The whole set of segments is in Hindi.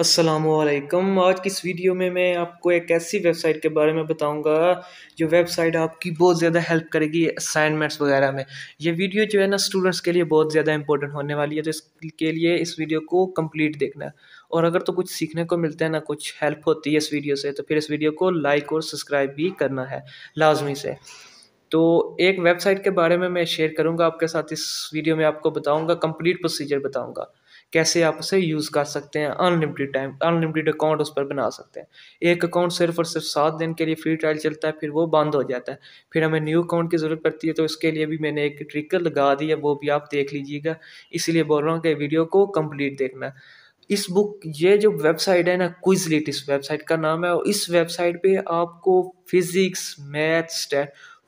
असलकम आज की इस वीडियो में मैं आपको एक ऐसी वेबसाइट के बारे में बताऊंगा जो वेबसाइट आपकी बहुत ज़्यादा हेल्प करेगी असाइनमेंट्स वगैरह में ये वीडियो जो है ना स्टूडेंट्स के लिए बहुत ज़्यादा इंपॉर्टेंट होने वाली है तो इसके लिए इस वीडियो को कंप्लीट देखना और अगर तो कुछ सीखने को मिलता है ना कुछ हेल्प होती है इस वीडियो से तो फिर इस वीडियो को लाइक और सब्सक्राइब भी करना है लाजमी से तो एक वेबसाइट के बारे में मैं शेयर करूँगा आपके साथ इस वीडियो में आपको बताऊँगा कम्प्लीट प्रोसीजर बताऊँगा कैसे आप उसे यूज़ कर सकते हैं अनलिमिटेड टाइम अनलिमिटेड अकाउंट उस पर बना सकते हैं एक अकाउंट सिर्फ और सिर्फ सात दिन के लिए फ्री ट्रायल चलता है फिर वो बंद हो जाता है फिर हमें न्यू अकाउंट की ज़रूरत पड़ती है तो इसके लिए भी मैंने एक ट्रिकर लगा दी है वो भी आप देख लीजिएगा इसलिए बोल रहा हूँ कि वीडियो को कम्प्लीट देखना इस बुक ये जो वेबसाइट है ना क्विजलिट इस वेबसाइट का नाम है और इस वेबसाइट पे आपको फिज़िक्स मैथ्स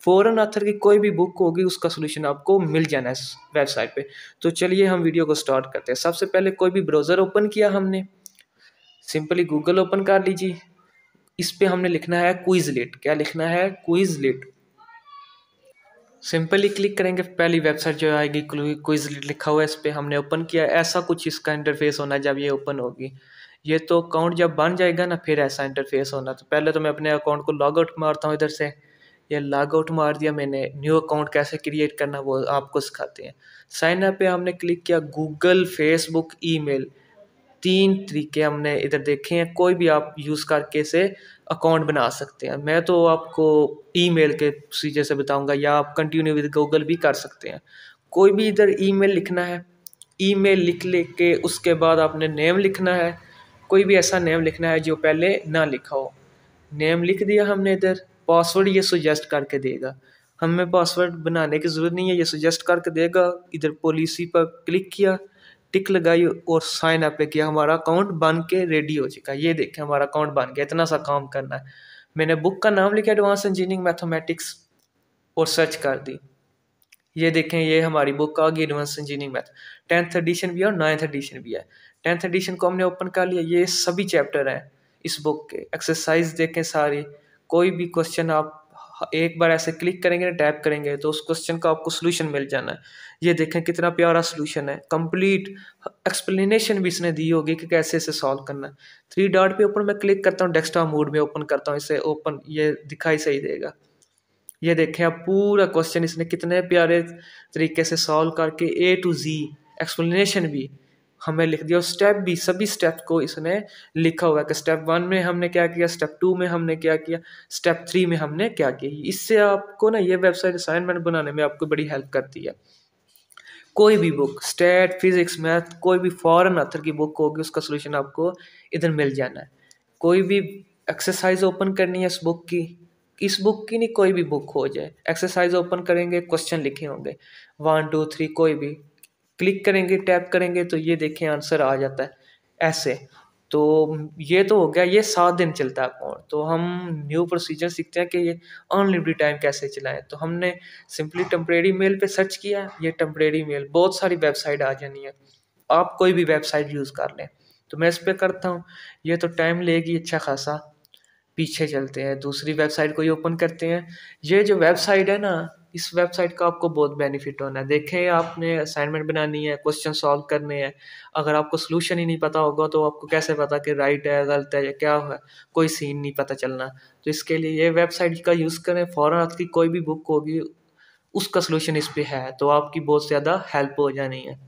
फॉरन आथर की कोई भी बुक होगी उसका सोल्यूशन आपको मिल जाना है वेबसाइट पे तो चलिए हम वीडियो को स्टार्ट करते हैं सबसे पहले कोई भी ब्राउज़र ओपन किया हमने सिंपली गूगल ओपन कर लीजिए इस पर हमने लिखना है क्विजलेट क्या लिखना है क्विजलेट सिंपली क्लिक करेंगे पहली वेबसाइट जो आएगी क्विज लिखा हुआ है इस पर हमने ओपन किया ऐसा कुछ इसका इंटरफेस होना जब ये ओपन होगी ये तो अकाउंट जब बन जाएगा ना फिर ऐसा इंटरफेस होना तो पहले तो मैं अपने अकाउंट को लॉग आउट मारता हूँ इधर से या लॉगआउट मार दिया मैंने न्यू अकाउंट कैसे क्रिएट करना वो आपको सिखाते हैं साइन अप पे हमने क्लिक किया गूगल फेसबुक ईमेल तीन तरीके हमने इधर देखे हैं कोई भी आप यूज़ करके से अकाउंट बना सकते हैं मैं तो आपको ईमेल के सीजे से बताऊंगा या आप कंटिन्यू विद गूगल भी कर सकते हैं कोई भी इधर ईमेल लिखना है ईमेल लिख ले के उसके बाद आपने नेम लिखना है कोई भी ऐसा नेम लिखना है जो पहले ना लिखा हो नेम लिख दिया हमने इधर पासवर्ड ये सुजेस्ट करके देगा हमें पासवर्ड बनाने की ज़रूरत नहीं है ये सुजेस्ट करके देगा इधर पॉलिसी पर क्लिक किया टिक लगाई और साइन अप पे किया हमारा अकाउंट बन के रेडी हो चुका ये देखें हमारा अकाउंट बन गया इतना सा काम करना है मैंने बुक का नाम लिखा एडवांस इंजीनियरिंग मैथमेटिक्स और सर्च कर दी ये देखें ये हमारी बुक आ गई advance engineering math tenth edition भी है और नाइन्थ एडिशन भी है टेंथ एडिशन को हमने ओपन कर लिया ये सभी चैप्टर हैं इस बुक के एक्सरसाइज देखें सारी कोई भी क्वेश्चन आप एक बार ऐसे क्लिक करेंगे ना टैप करेंगे तो उस क्वेश्चन का आपको सोल्यूशन मिल जाना है ये देखें कितना प्यारा सोल्यूशन है कंप्लीट एक्सप्लेनेशन भी इसने दी होगी कि कैसे इसे सॉल्व करना है थ्री डॉट पे ओपन मैं क्लिक करता हूँ डेस्कटॉप मोड में ओपन करता हूँ इसे ओपन ये दिखाई सही देगा ये देखें आप पूरा क्वेश्चन इसने कितने प्यारे तरीके से सॉल्व करके ए टू जी एक्सप्लेनेशन भी हमें लिख दिया और स्टेप भी सभी स्टेप को इसने लिखा हुआ है कि स्टेप वन में हमने क्या किया स्टेप टू में हमने क्या किया स्टेप थ्री में हमने क्या किया इससे आपको ना ये वेबसाइट असाइनमेंट बनाने में आपको बड़ी हेल्प करती है कोई भी बुक स्टेट फिजिक्स मैथ कोई भी फॉरन आथर की बुक होगी उसका सोल्यूशन आपको इधर मिल जाना है कोई भी एक्सरसाइज ओपन करनी है इस बुक की इस बुक की नहीं कोई भी बुक हो जाए एक्सरसाइज ओपन करेंगे क्वेश्चन लिखे होंगे वन टू थ्री कोई भी क्लिक करेंगे टैप करेंगे तो ये देखें आंसर आ जाता है ऐसे तो ये तो हो गया ये सात दिन चलता है अकाउंट तो हम न्यू प्रोसीजर सीखते हैं कि ये अनलिमिटेड टाइम कैसे चलाएं तो हमने सिंपली टम्परेरी मेल पे सर्च किया ये टम्परेरी मेल बहुत सारी वेबसाइट आ जानी है आप कोई भी वेबसाइट यूज़ कर लें तो मैं इस पर करता हूँ ये तो टाइम लेगी अच्छा खासा पीछे चलते हैं दूसरी वेबसाइट ही ओपन करते हैं ये जो वेबसाइट है ना इस वेबसाइट का आपको बहुत बेनिफिट होना है देखें आपने असाइनमेंट बनानी है क्वेश्चन सॉल्व करने हैं अगर आपको सोल्यूशन ही नहीं पता होगा तो आपको कैसे पता कि राइट है गलत है या क्या है कोई सीन नहीं पता चलना तो इसके लिए ये वेबसाइट का यूज़ करें फ़ौर आपकी कोई भी बुक होगी उसका सोल्यूशन इस पर है तो आपकी बहुत ज़्यादा हेल्प हो जानी है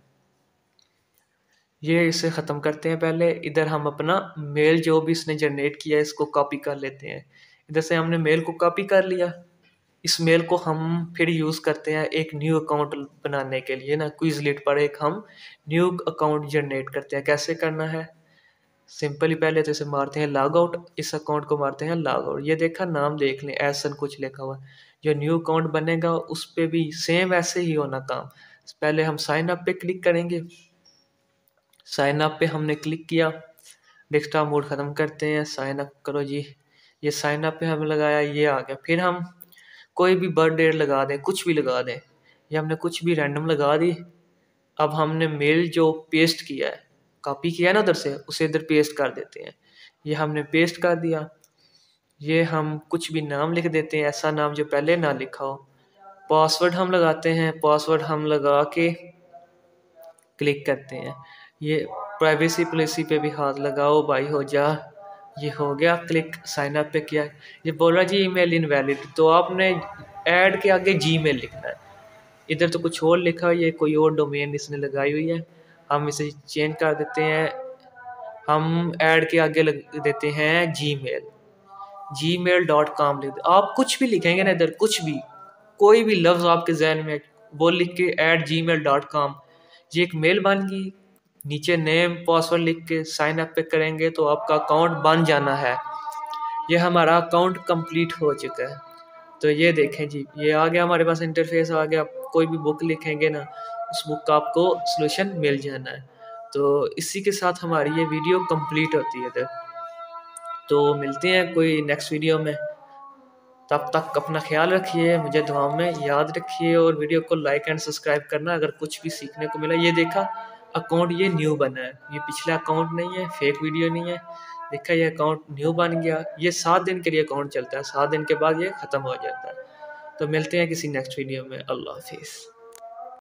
ये इसे ख़त्म करते हैं पहले इधर हम अपना मेल जो भी इसने जनरेट किया इसको कॉपी कर लेते हैं इधर से हमने मेल को कॉपी कर लिया इस मेल को हम फिर यूज़ करते हैं एक न्यू अकाउंट बनाने के लिए ना क्विज़लेट पर एक हम न्यू अकाउंट जनरेट करते हैं कैसे करना है सिंपली पहले तो इसे मारते हैं लॉग आउट इस अकाउंट को मारते हैं लॉग आउट ये देखा नाम देख लें ऐसा कुछ लिखा हुआ जो न्यू अकाउंट बनेगा उस पर भी सेम ऐसे ही होना काम पहले हम साइन अप पे क्लिक करेंगे साइन अप पे हमने क्लिक किया डेस्कटॉप मोड ख़त्म करते हैं साइन अप करो जी ये साइन अप पे हमें लगाया ये आ गया फिर हम कोई भी बर्थ डेट लगा दें कुछ भी लगा दें या हमने कुछ भी रैंडम लगा दी अब हमने मेल जो पेस्ट किया है कॉपी किया है ना उधर से उसे इधर पेस्ट कर देते हैं ये हमने पेस्ट कर दिया ये हम कुछ भी नाम लिख देते हैं ऐसा नाम जो पहले ना लिखा हो पासवर्ड हम लगाते हैं पासवर्ड हम लगा के क्लिक करते हैं ये प्राइवेसी पॉलिसी पे भी हाथ लगाओ भाई हो जा ये हो गया क्लिक साइन अप पे किया ये बोल रहा जी ईमेल इनवैलिड तो आपने ऐड के आगे जीमेल लिखना है इधर तो कुछ और लिखा है ये कोई और डोमेन इसने लगाई हुई है हम इसे चेंज कर देते हैं हम ऐड के आगे लग देते हैं Gmail Gmail dot com लिख आप कुछ भी लिखेंगे ना इधर कुछ भी कोई भी लफ्ज़ आपके जहन में वो लिख के at Gmail dot com ये एक मेल बन गई नीचे नेम पासवर्ड लिख के साइन अप पे करेंगे तो आपका अकाउंट बन जाना है ये हमारा अकाउंट कंप्लीट हो चुका है तो ये देखें जी ये आ गया हमारे पास इंटरफेस आ गया कोई भी बुक लिखेंगे ना उस बुक का आपको सोल्यूशन मिल जाना है तो इसी के साथ हमारी ये वीडियो कंप्लीट होती है तो मिलते हैं कोई नेक्स्ट वीडियो में तब तक अपना ख्याल रखिए मुझे दुआ में याद रखिए और वीडियो को लाइक एंड सब्सक्राइब करना अगर कुछ भी सीखने को मिला ये देखा अकाउंट ये न्यू बना है ये पिछला अकाउंट नहीं है फेक वीडियो नहीं है देखा ये अकाउंट न्यू बन गया ये सात दिन के लिए अकाउंट चलता है सात दिन के बाद ये ख़त्म हो जाता है तो मिलते हैं किसी नेक्स्ट वीडियो में अल्लाह हाफिज़